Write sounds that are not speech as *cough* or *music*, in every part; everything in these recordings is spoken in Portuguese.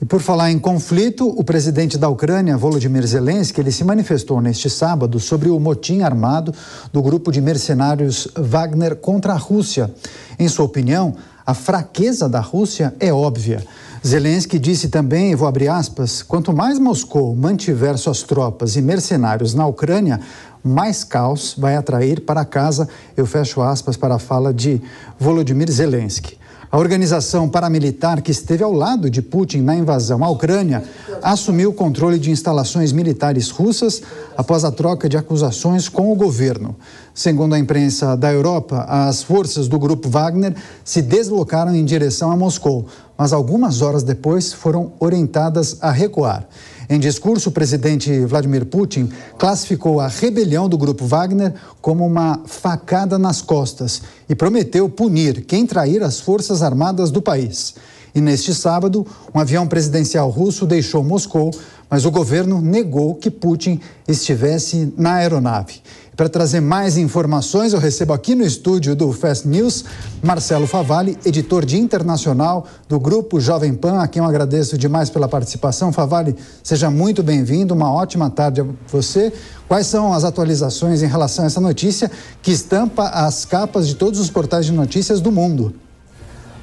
E por falar em conflito, o presidente da Ucrânia, Volodymyr Zelensky, ele se manifestou neste sábado sobre o motim armado do grupo de mercenários Wagner contra a Rússia. Em sua opinião, a fraqueza da Rússia é óbvia. Zelensky disse também, e vou abrir aspas, quanto mais Moscou mantiver suas tropas e mercenários na Ucrânia, mais caos vai atrair para casa. Eu fecho aspas para a fala de Volodymyr Zelensky. A organização paramilitar que esteve ao lado de Putin na invasão à Ucrânia assumiu o controle de instalações militares russas após a troca de acusações com o governo. Segundo a imprensa da Europa, as forças do grupo Wagner se deslocaram em direção a Moscou, mas algumas horas depois foram orientadas a recuar. Em discurso, o presidente Vladimir Putin classificou a rebelião do grupo Wagner como uma facada nas costas e prometeu punir quem trair as forças armadas do país. E neste sábado, um avião presidencial russo deixou Moscou, mas o governo negou que Putin estivesse na aeronave. Para trazer mais informações, eu recebo aqui no estúdio do Fast News Marcelo Favalli, editor de internacional do Grupo Jovem Pan, a quem eu agradeço demais pela participação. Favalli, seja muito bem-vindo, uma ótima tarde a você. Quais são as atualizações em relação a essa notícia que estampa as capas de todos os portais de notícias do mundo?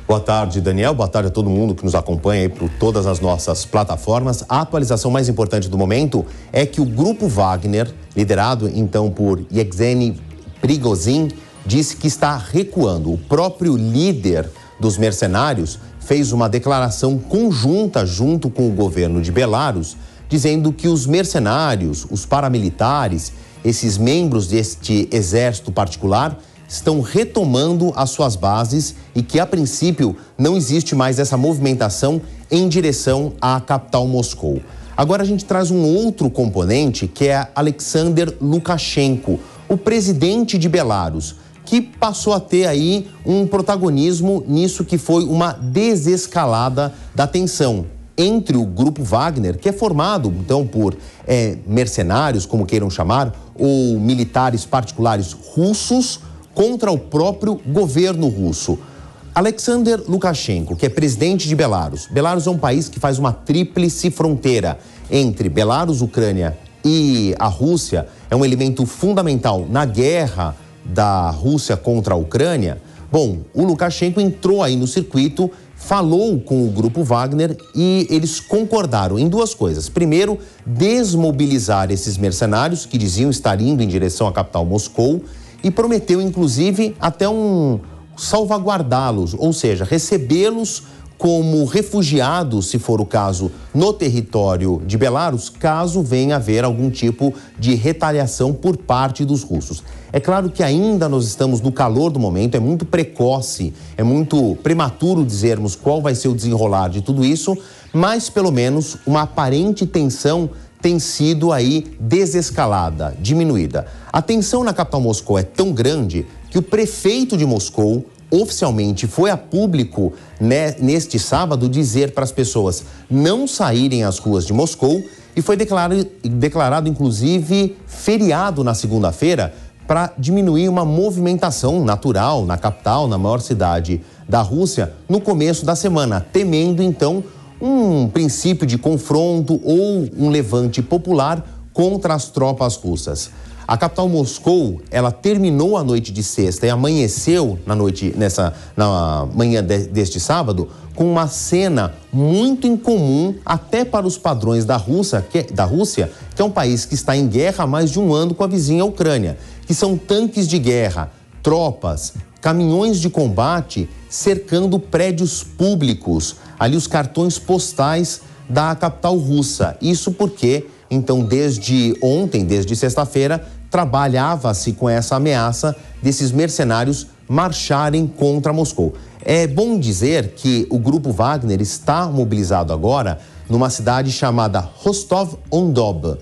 Boa tarde, Daniel. Boa tarde a todo mundo que nos acompanha aí por todas as nossas plataformas. A atualização mais importante do momento é que o grupo Wagner, liderado então por Yevgeny Prigozhin, disse que está recuando. O próprio líder dos mercenários fez uma declaração conjunta junto com o governo de Belarus, dizendo que os mercenários, os paramilitares, esses membros deste exército particular estão retomando as suas bases e que, a princípio, não existe mais essa movimentação em direção à capital Moscou. Agora a gente traz um outro componente que é Alexander Lukashenko, o presidente de Belarus, que passou a ter aí um protagonismo nisso que foi uma desescalada da tensão entre o grupo Wagner, que é formado então por é, mercenários, como queiram chamar, ou militares particulares russos contra o próprio governo russo. Alexander Lukashenko, que é presidente de Belarus. Belarus é um país que faz uma tríplice fronteira entre Belarus, Ucrânia e a Rússia. É um elemento fundamental na guerra da Rússia contra a Ucrânia. Bom, o Lukashenko entrou aí no circuito, falou com o grupo Wagner e eles concordaram em duas coisas. Primeiro, desmobilizar esses mercenários que diziam estar indo em direção à capital Moscou e prometeu, inclusive, até um salvaguardá-los, ou seja, recebê-los como refugiados, se for o caso, no território de Belarus, caso venha haver algum tipo de retaliação por parte dos russos. É claro que ainda nós estamos no calor do momento, é muito precoce, é muito prematuro dizermos qual vai ser o desenrolar de tudo isso, mas pelo menos uma aparente tensão tem sido aí desescalada, diminuída. A tensão na capital Moscou é tão grande que o prefeito de Moscou oficialmente foi a público né, neste sábado dizer para as pessoas não saírem às ruas de Moscou e foi declarado, declarado inclusive feriado na segunda-feira para diminuir uma movimentação natural na capital, na maior cidade da Rússia, no começo da semana, temendo então um princípio de confronto ou um levante popular contra as tropas russas. A capital Moscou, ela terminou a noite de sexta e amanheceu na noite nessa na manhã de, deste sábado com uma cena muito incomum até para os padrões da Rússia, que, da Rússia, que é um país que está em guerra há mais de um ano com a vizinha Ucrânia, que são tanques de guerra, tropas, caminhões de combate cercando prédios públicos ali os cartões postais da capital russa. Isso porque, então, desde ontem, desde sexta-feira, trabalhava-se com essa ameaça desses mercenários marcharem contra Moscou. É bom dizer que o grupo Wagner está mobilizado agora numa cidade chamada Rostov-on-Dob,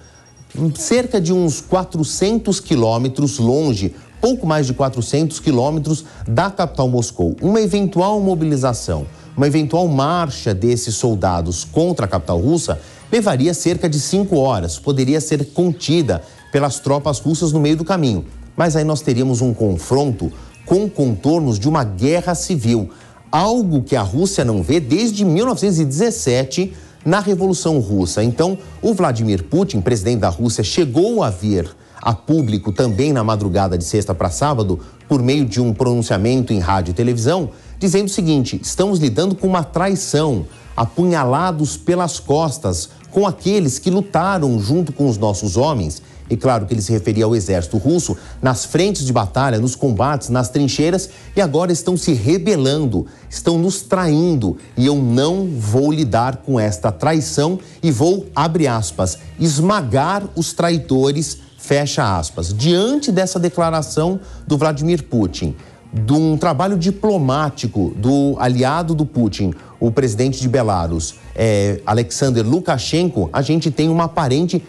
cerca de uns 400 quilômetros longe, pouco mais de 400 quilômetros da capital Moscou. Uma eventual mobilização uma eventual marcha desses soldados contra a capital russa levaria cerca de cinco horas, poderia ser contida pelas tropas russas no meio do caminho. Mas aí nós teríamos um confronto com contornos de uma guerra civil, algo que a Rússia não vê desde 1917 na Revolução Russa. Então, o Vladimir Putin, presidente da Rússia, chegou a vir a público também na madrugada de sexta para sábado, por meio de um pronunciamento em rádio e televisão, dizendo o seguinte: estamos lidando com uma traição, apunhalados pelas costas, com aqueles que lutaram junto com os nossos homens. E claro que ele se referia ao exército russo nas frentes de batalha, nos combates, nas trincheiras e agora estão se rebelando, estão nos traindo e eu não vou lidar com esta traição e vou, abre aspas, esmagar os traidores, fecha aspas. Diante dessa declaração do Vladimir Putin, de um trabalho diplomático do aliado do Putin, o presidente de Belarus, é, Alexander Lukashenko, a gente tem uma aparente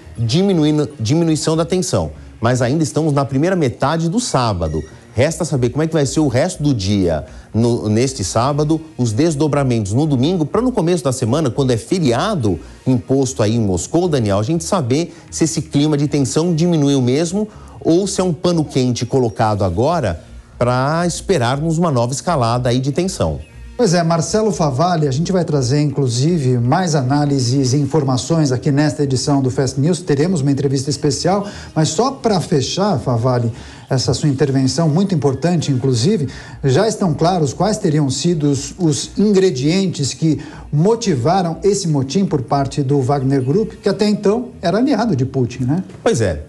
diminuição da tensão. Mas ainda estamos na primeira metade do sábado. Resta saber como é que vai ser o resto do dia no, neste sábado, os desdobramentos no domingo, para no começo da semana, quando é feriado imposto aí em Moscou, Daniel, a gente saber se esse clima de tensão diminuiu mesmo ou se é um pano quente colocado agora para esperarmos uma nova escalada aí de tensão. Pois é, Marcelo Favalli, a gente vai trazer inclusive mais análises e informações aqui nesta edição do Fast News. Teremos uma entrevista especial, mas só para fechar, Favalli, essa sua intervenção muito importante, inclusive, já estão claros quais teriam sido os, os ingredientes que motivaram esse motim por parte do Wagner Group, que até então era aliado de Putin, né? Pois é.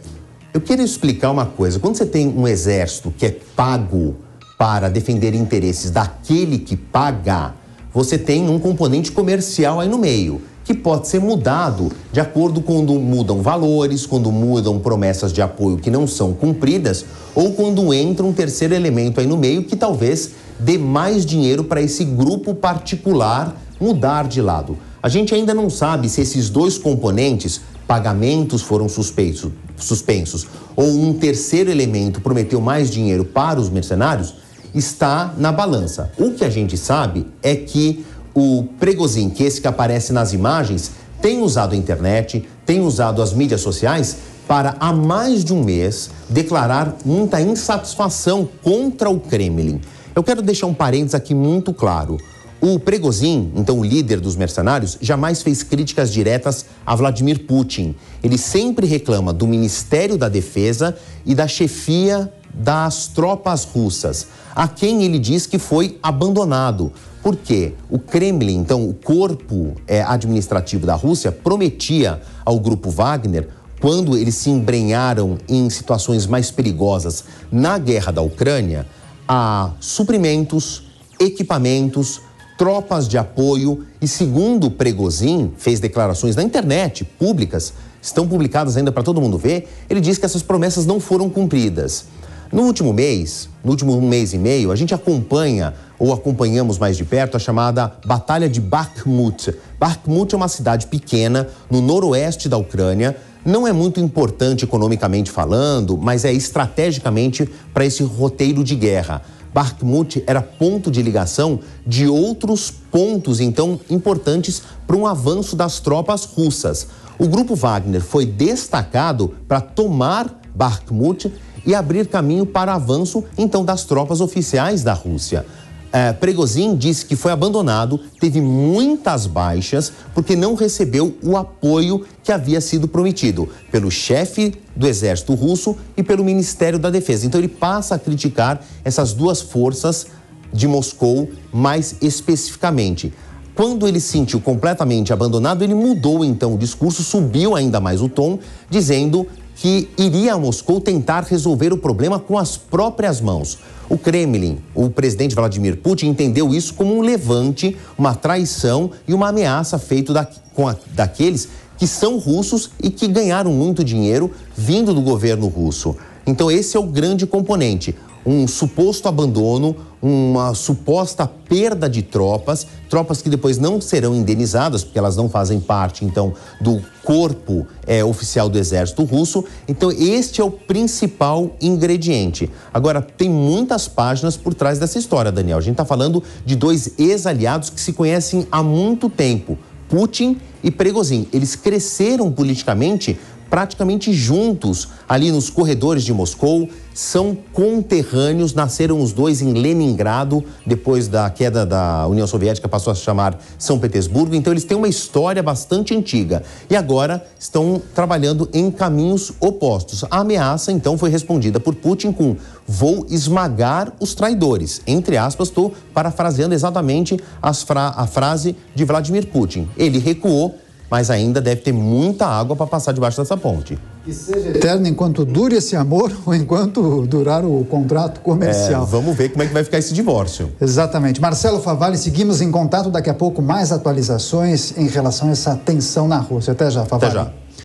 Eu quero explicar uma coisa. Quando você tem um exército que é pago para defender interesses daquele que paga, você tem um componente comercial aí no meio, que pode ser mudado de acordo quando mudam valores, quando mudam promessas de apoio que não são cumpridas, ou quando entra um terceiro elemento aí no meio que talvez dê mais dinheiro para esse grupo particular mudar de lado. A gente ainda não sabe se esses dois componentes, pagamentos foram suspeitos, suspensos, ou um terceiro elemento prometeu mais dinheiro para os mercenários, está na balança. O que a gente sabe é que o Pregozin, que esse que aparece nas imagens, tem usado a internet, tem usado as mídias sociais para, há mais de um mês, declarar muita insatisfação contra o Kremlin. Eu quero deixar um parênteses aqui muito claro. O Pregozin, então o líder dos mercenários, jamais fez críticas diretas a Vladimir Putin. Ele sempre reclama do Ministério da Defesa e da chefia das tropas russas, a quem ele diz que foi abandonado. Porque o Kremlin, então o corpo é, administrativo da Rússia, prometia ao grupo Wagner quando eles se embrenharam em situações mais perigosas na guerra da Ucrânia, a suprimentos, equipamentos, tropas de apoio e, segundo Pregozin, fez declarações na internet, públicas, estão publicadas ainda para todo mundo ver, ele diz que essas promessas não foram cumpridas. No último mês, no último mês e meio, a gente acompanha ou acompanhamos mais de perto a chamada Batalha de Bakhmut. Bakhmut é uma cidade pequena no noroeste da Ucrânia, não é muito importante economicamente falando, mas é estrategicamente para esse roteiro de guerra. Bakhmut era ponto de ligação de outros pontos, então, importantes para um avanço das tropas russas. O grupo Wagner foi destacado para tomar Bakhmut e abrir caminho para avanço, então, das tropas oficiais da Rússia. É, Pregozin disse que foi abandonado, teve muitas baixas, porque não recebeu o apoio que havia sido prometido pelo chefe do exército russo e pelo Ministério da Defesa. Então ele passa a criticar essas duas forças de Moscou mais especificamente. Quando ele se sentiu completamente abandonado, ele mudou então o discurso, subiu ainda mais o tom, dizendo que iria a Moscou tentar resolver o problema com as próprias mãos. O Kremlin, o presidente Vladimir Putin, entendeu isso como um levante, uma traição e uma ameaça feita da, com daqueles que são russos e que ganharam muito dinheiro vindo do governo russo. Então, esse é o grande componente um suposto abandono, uma suposta perda de tropas, tropas que depois não serão indenizadas, porque elas não fazem parte, então, do corpo é, oficial do exército russo. Então, este é o principal ingrediente. Agora, tem muitas páginas por trás dessa história, Daniel. A gente está falando de dois ex-aliados que se conhecem há muito tempo. Putin e Pregozin. Eles cresceram politicamente praticamente juntos ali nos corredores de Moscou, são conterrâneos, nasceram os dois em Leningrado, depois da queda da União Soviética passou a se chamar São Petersburgo, então eles têm uma história bastante antiga e agora estão trabalhando em caminhos opostos. A ameaça então foi respondida por Putin com vou esmagar os traidores, entre aspas, estou parafraseando exatamente fra a frase de Vladimir Putin. Ele recuou mas ainda deve ter muita água para passar debaixo dessa ponte. Que seja eterno enquanto dure esse amor *laughs* ou enquanto durar o contrato comercial. É, vamos ver como é que vai ficar esse divórcio. Exatamente. Marcelo Favale, seguimos em contato daqui a pouco mais atualizações em relação a essa tensão na Rússia. Até já, Favale. Até já.